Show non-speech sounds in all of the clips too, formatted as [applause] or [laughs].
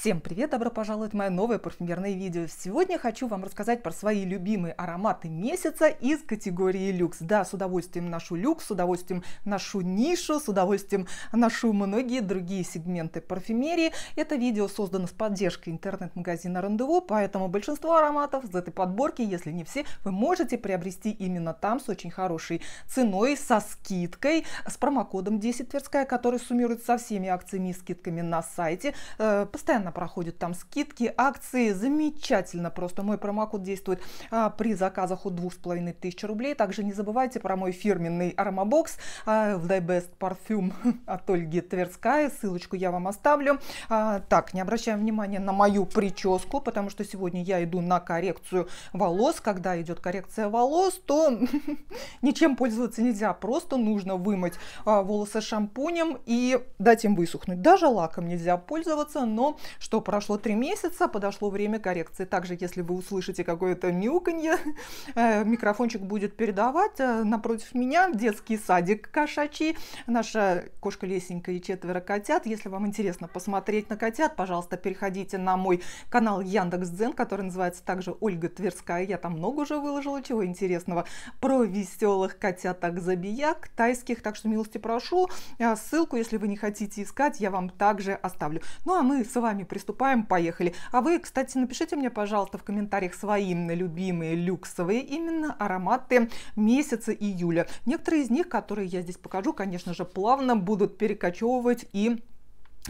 Всем привет, добро пожаловать в мое новое парфюмерное видео. Сегодня хочу вам рассказать про свои любимые ароматы месяца из категории люкс. Да, с удовольствием ношу люкс, с удовольствием ношу нишу, с удовольствием ношу многие другие сегменты парфюмерии. Это видео создано с поддержкой интернет-магазина Рандеву, поэтому большинство ароматов из этой подборки, если не все, вы можете приобрести именно там с очень хорошей ценой, со скидкой, с промокодом 10 Тверская, который суммирует со всеми акциями и скидками на сайте. Э, постоянно постоянно проходят там скидки, акции. Замечательно просто. Мой промокод действует а, при заказах от 2500 рублей. Также не забывайте про мой фирменный аромабокс а, The Best Perfume [laughs] от Ольги Тверская. Ссылочку я вам оставлю. А, так, не обращаем внимания на мою прическу, потому что сегодня я иду на коррекцию волос. Когда идет коррекция волос, то [laughs] ничем пользоваться нельзя. Просто нужно вымыть а, волосы шампунем и дать им высохнуть. Даже лаком нельзя пользоваться, но что прошло три месяца, подошло время коррекции. Также, если вы услышите какое-то мяуканье, [laughs] э, микрофончик будет передавать. Э, напротив меня детский садик кошачий, наша кошка Лесенька и четверо котят. Если вам интересно посмотреть на котят, пожалуйста, переходите на мой канал Яндекс.Дзен, который называется также Ольга Тверская. Я там много уже выложила, чего интересного, про веселых котяток забияк, тайских. Так что милости прошу. Э, ссылку, если вы не хотите искать, я вам также оставлю. Ну а мы с вами приступаем, поехали. А вы, кстати, напишите мне, пожалуйста, в комментариях свои любимые люксовые именно ароматы месяца июля. Некоторые из них, которые я здесь покажу, конечно же, плавно будут перекочевывать и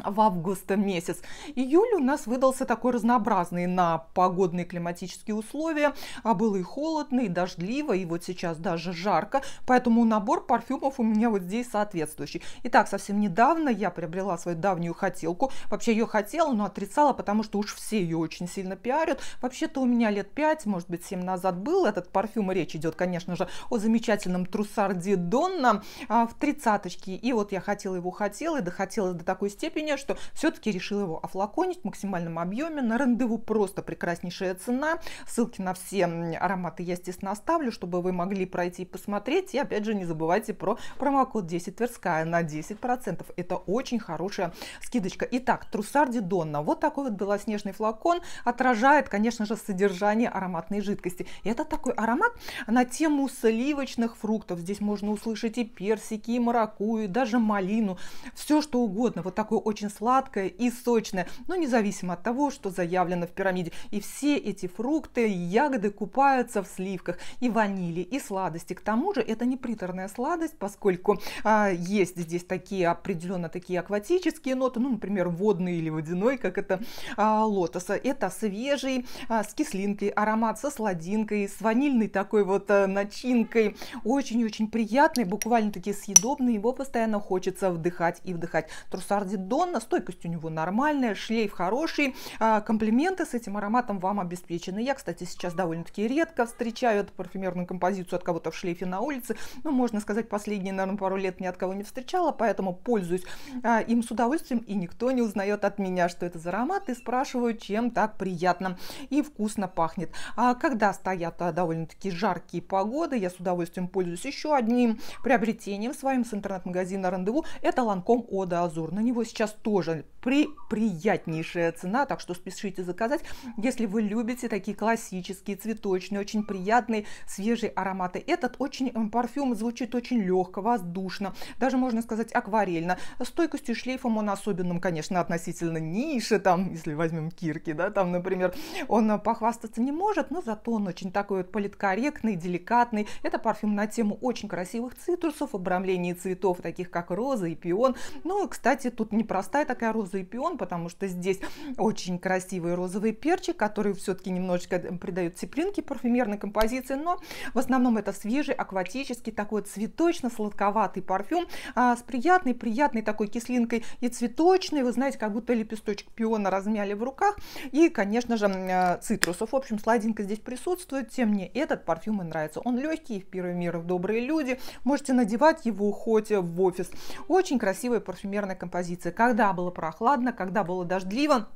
в августа месяц. Июль у нас выдался такой разнообразный на погодные климатические условия. А было и холодно, и дождливо, и вот сейчас даже жарко. Поэтому набор парфюмов у меня вот здесь соответствующий. Итак, совсем недавно я приобрела свою давнюю хотелку. Вообще ее хотела, но отрицала, потому что уж все ее очень сильно пиарят. Вообще-то у меня лет 5, может быть 7 назад был этот парфюм. И речь идет, конечно же, о замечательном Труссарди Донна а, в тридцаточке. И вот я хотела его, хотела, и дохотела до такой степени, степени, что все-таки решила его офлаконить в максимальном объеме. На рандеву просто прекраснейшая цена. Ссылки на все ароматы я, естественно, оставлю, чтобы вы могли пройти и посмотреть. И опять же, не забывайте про промокод 10 Тверская на 10%. Это очень хорошая скидочка. Итак, труссарди Донна. Вот такой вот белоснежный флакон отражает, конечно же, содержание ароматной жидкости. И это такой аромат на тему сливочных фруктов. Здесь можно услышать и персики, и маракую, и даже малину. Все что угодно. Вот такой очень сладкое и сочное, но независимо от того, что заявлено в пирамиде. И все эти фрукты и ягоды купаются в сливках и ванили, и сладости. К тому же это не приторная сладость, поскольку а, есть здесь такие определенно такие акватические ноты, ну, например, водный или водяной, как это а, лотоса. Это свежий, а, с кислинкой, аромат со сладинкой, с ванильной такой вот а, начинкой. Очень-очень приятный, буквально такие съедобный, его постоянно хочется вдыхать и вдыхать. Труссарди до тонна, стойкость у него нормальная, шлейф хороший, а, комплименты с этим ароматом вам обеспечены. Я, кстати, сейчас довольно-таки редко встречаю эту парфюмерную композицию от кого-то в шлейфе на улице, но, ну, можно сказать, последние, наверное, пару лет ни от кого не встречала, поэтому пользуюсь а, им с удовольствием, и никто не узнает от меня, что это за аромат, и спрашиваю, чем так приятно и вкусно пахнет. А когда стоят а, довольно-таки жаркие погоды, я с удовольствием пользуюсь еще одним приобретением своим с интернет-магазина «Рандеву». Это Ланком Ода Азур. На него сейчас сейчас тоже при приятнейшая цена, так что спешите заказать, если вы любите такие классические, цветочные, очень приятные, свежие ароматы. Этот очень э, парфюм звучит очень легко, воздушно, даже можно сказать акварельно. Стойкостью шлейфом он особенным, конечно, относительно ниши, там, если возьмем кирки, да, там, например, он похвастаться не может, но зато он очень такой вот политкорректный, деликатный. Это парфюм на тему очень красивых цитрусов, обрамлений цветов, таких как роза и пион. Ну, и, кстати, тут не про простая такая роза и пион, потому что здесь очень красивый розовый перчик, который все-таки немножечко э, придает теплинки парфюмерной композиции, но в основном это свежий, акватический, такой цветочно-сладковатый парфюм а, с приятной, приятной такой кислинкой и цветочной, вы знаете, как будто лепесточек пиона размяли в руках, и, конечно же, э, цитрусов. В общем, сладенько здесь присутствует, тем не этот парфюм и нравится. Он легкий, в первый мир в добрые люди, можете надевать его хоть в офис. Очень красивая парфюмерная композиция когда было прохладно, когда было дождливо,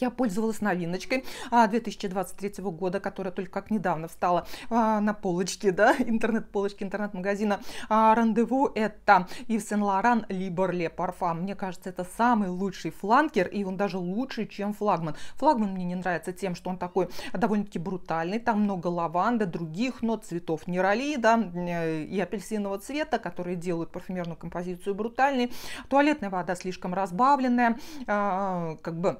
я пользовалась новиночкой 2023 а, года, которая только как недавно встала а, на полочке, да, [laughs] интернет-полочке интернет-магазина а, «Рандеву». Это Ив Сен Лоран Либерле Парфам. Мне кажется, это самый лучший фланкер, и он даже лучше, чем флагман. Флагман мне не нравится тем, что он такой довольно-таки брутальный, там много лаванды, других нот, цветов нейроли, да, э, и апельсинового цвета, которые делают парфюмерную композицию брутальной. Туалетная вода слишком разбавленная, как бы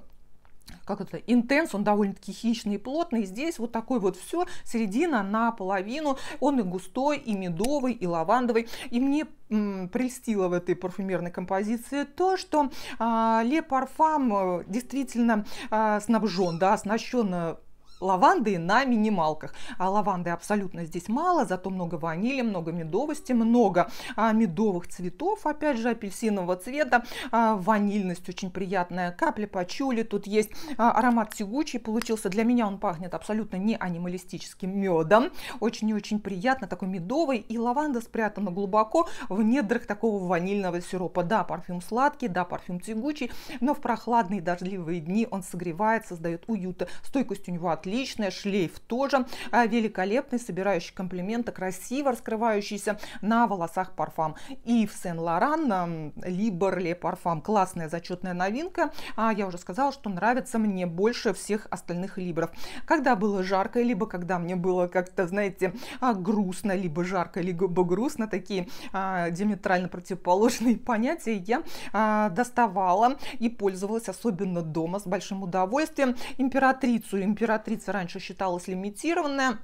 как это, интенс, он довольно-таки хищный и плотный. здесь вот такой вот все, середина наполовину. Он и густой, и медовый, и лавандовый. И мне м, прельстило в этой парфюмерной композиции то, что а, Ле Парфам э, действительно а, снабжен, да, оснащен э, лаванды на минималках. А лаванды абсолютно здесь мало, зато много ванили, много медовости, много а, медовых цветов, опять же, апельсинового цвета. А, ванильность очень приятная, капли пачули, тут есть а, аромат тягучий получился. Для меня он пахнет абсолютно не анималистическим медом. Очень и очень приятно, такой медовый. И лаванда спрятана глубоко в недрах такого ванильного сиропа. Да, парфюм сладкий, да, парфюм тягучий, но в прохладные дождливые дни он согревает, создает уюта. Стойкость у него отличная отличная, шлейф тоже а, великолепный, собирающий комплименты красиво раскрывающийся на волосах парфам. И в Сен-Лоран Либерле парфам, классная зачетная новинка, а я уже сказала, что нравится мне больше всех остальных либров. Когда было жарко, либо когда мне было как-то, знаете, а, грустно, либо жарко, либо грустно, такие а, диаметрально противоположные понятия я а, доставала и пользовалась особенно дома с большим удовольствием. Императрицу, императрицу таблица раньше считалась лимитированная,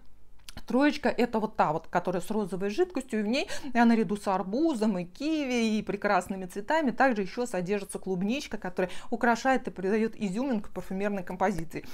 Троечка это вот та вот, которая с розовой жидкостью, и в ней э, наряду с арбузом и киви и прекрасными цветами также еще содержится клубничка, которая украшает и придает изюминку парфюмерной композиции.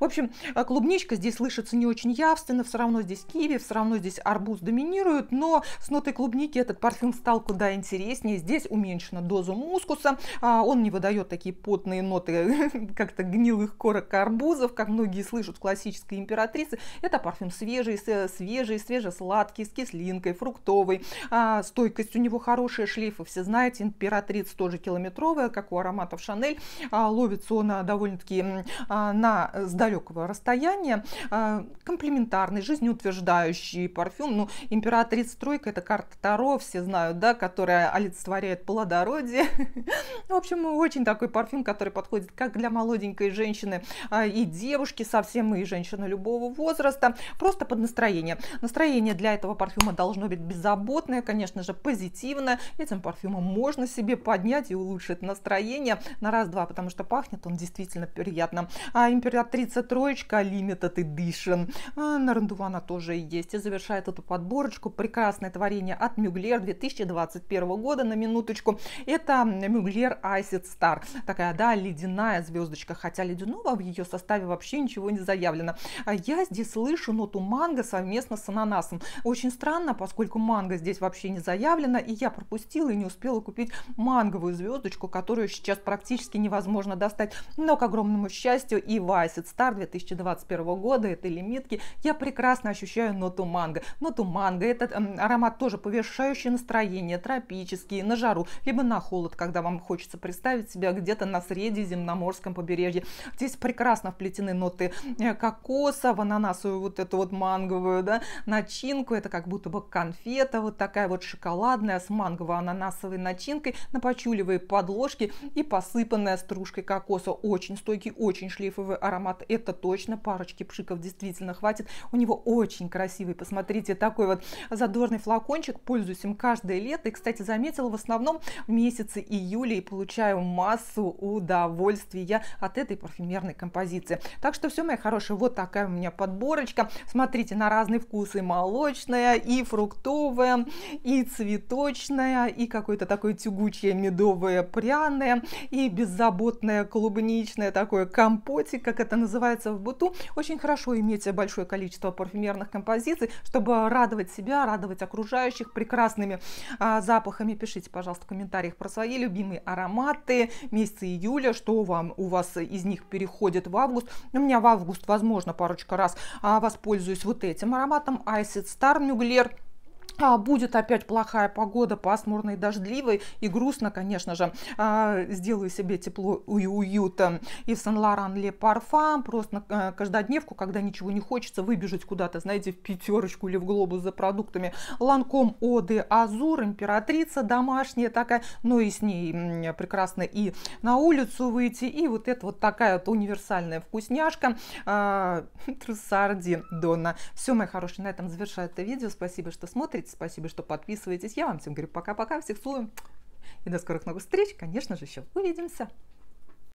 В общем, э, клубничка здесь слышится не очень явственно, все равно здесь киви, все равно здесь арбуз доминирует, но с нотой клубники этот парфюм стал куда интереснее. Здесь уменьшена доза мускуса, а, он не выдает такие потные ноты [laughs] как-то гнилых корок арбузов, как многие слышат в классической императрице. Это парфюм свежий, свежий Э, свежий, свежесладкий, с кислинкой, фруктовый. А, стойкость у него хорошая, шлейфы все знаете. Императрица тоже километровая, как у ароматов Шанель. А, ловится он а, довольно-таки а, на, с далекого расстояния. А, комплементарный, жизнеутверждающий парфюм. Ну, императрица Стройка это карта Таро, все знают, да, которая олицетворяет плодородие. [laughs] В общем, очень такой парфюм, который подходит как для молоденькой женщины а, и девушки совсем, и женщины любого возраста. Просто под настроение настроение. Настроение для этого парфюма должно быть беззаботное, конечно же, позитивное. Этим парфюмом можно себе поднять и улучшить настроение на раз-два, потому что пахнет он действительно приятно. А императрица троечка Limited Edition. А, на Рандува она тоже есть. И завершает эту подборочку прекрасное творение от Мюглер 2021 года на минуточку. Это Мюглер Acid Star. Такая, да, ледяная звездочка, хотя ледяного в ее составе вообще ничего не заявлено. А я здесь слышу ноту манго с совместно с ананасом. Очень странно, поскольку манго здесь вообще не заявлено, и я пропустила и не успела купить манговую звездочку, которую сейчас практически невозможно достать. Но, к огромному счастью, и в Acid Star 2021 года этой лимитки я прекрасно ощущаю ноту манго. Ноту манго, этот эм, аромат тоже повышающий настроение, тропический, на жару, либо на холод, когда вам хочется представить себя где-то на средиземноморском побережье. Здесь прекрасно вплетены ноты э, кокоса, в ананасовую вот эту вот манго, розовую да, начинку. Это как будто бы конфета, вот такая вот шоколадная с мангово-ананасовой начинкой на пачулевой подложке и посыпанная стружкой кокоса. Очень стойкий, очень шлейфовый аромат. Это точно парочки пшиков действительно хватит. У него очень красивый, посмотрите, такой вот задорный флакончик. Пользуюсь им каждое лето. И, кстати, заметила в основном в месяце июля и получаю массу удовольствия от этой парфюмерной композиции. Так что все, мои хорошие, вот такая у меня подборочка. Смотрите на разный вкус, и молочная, и фруктовая, и цветочная, и какое-то такое тягучее медовое пряное, и беззаботное клубничное такое компотик, как это называется в быту. Очень хорошо иметь большое количество парфюмерных композиций, чтобы радовать себя, радовать окружающих прекрасными а, запахами. Пишите, пожалуйста, в комментариях про свои любимые ароматы месяца июля, что вам у вас из них переходит в август. Ну, у меня в август, возможно, парочка раз а, воспользуюсь вот этим этим ароматом Acid Star Mugler а будет опять плохая погода, и дождливой и грустно, конечно же. А, сделаю себе тепло и уют. Эм, и в Сен-Лоран Ле Парфам, просто на э, каждодневку, когда ничего не хочется, выбежать куда-то, знаете, в пятерочку или в глобус за продуктами. Ланком Оде Азур, императрица домашняя такая, но ну и с ней прекрасно и на улицу выйти. И вот это вот такая вот универсальная вкусняшка. А, [laughs] Труссарди Дона. Все, мои хорошие, на этом завершаю это видео. Спасибо, что смотрите смотрите, спасибо, что подписываетесь. Я вам всем говорю пока-пока, всех целую и до скорых новых встреч. Конечно же, еще увидимся.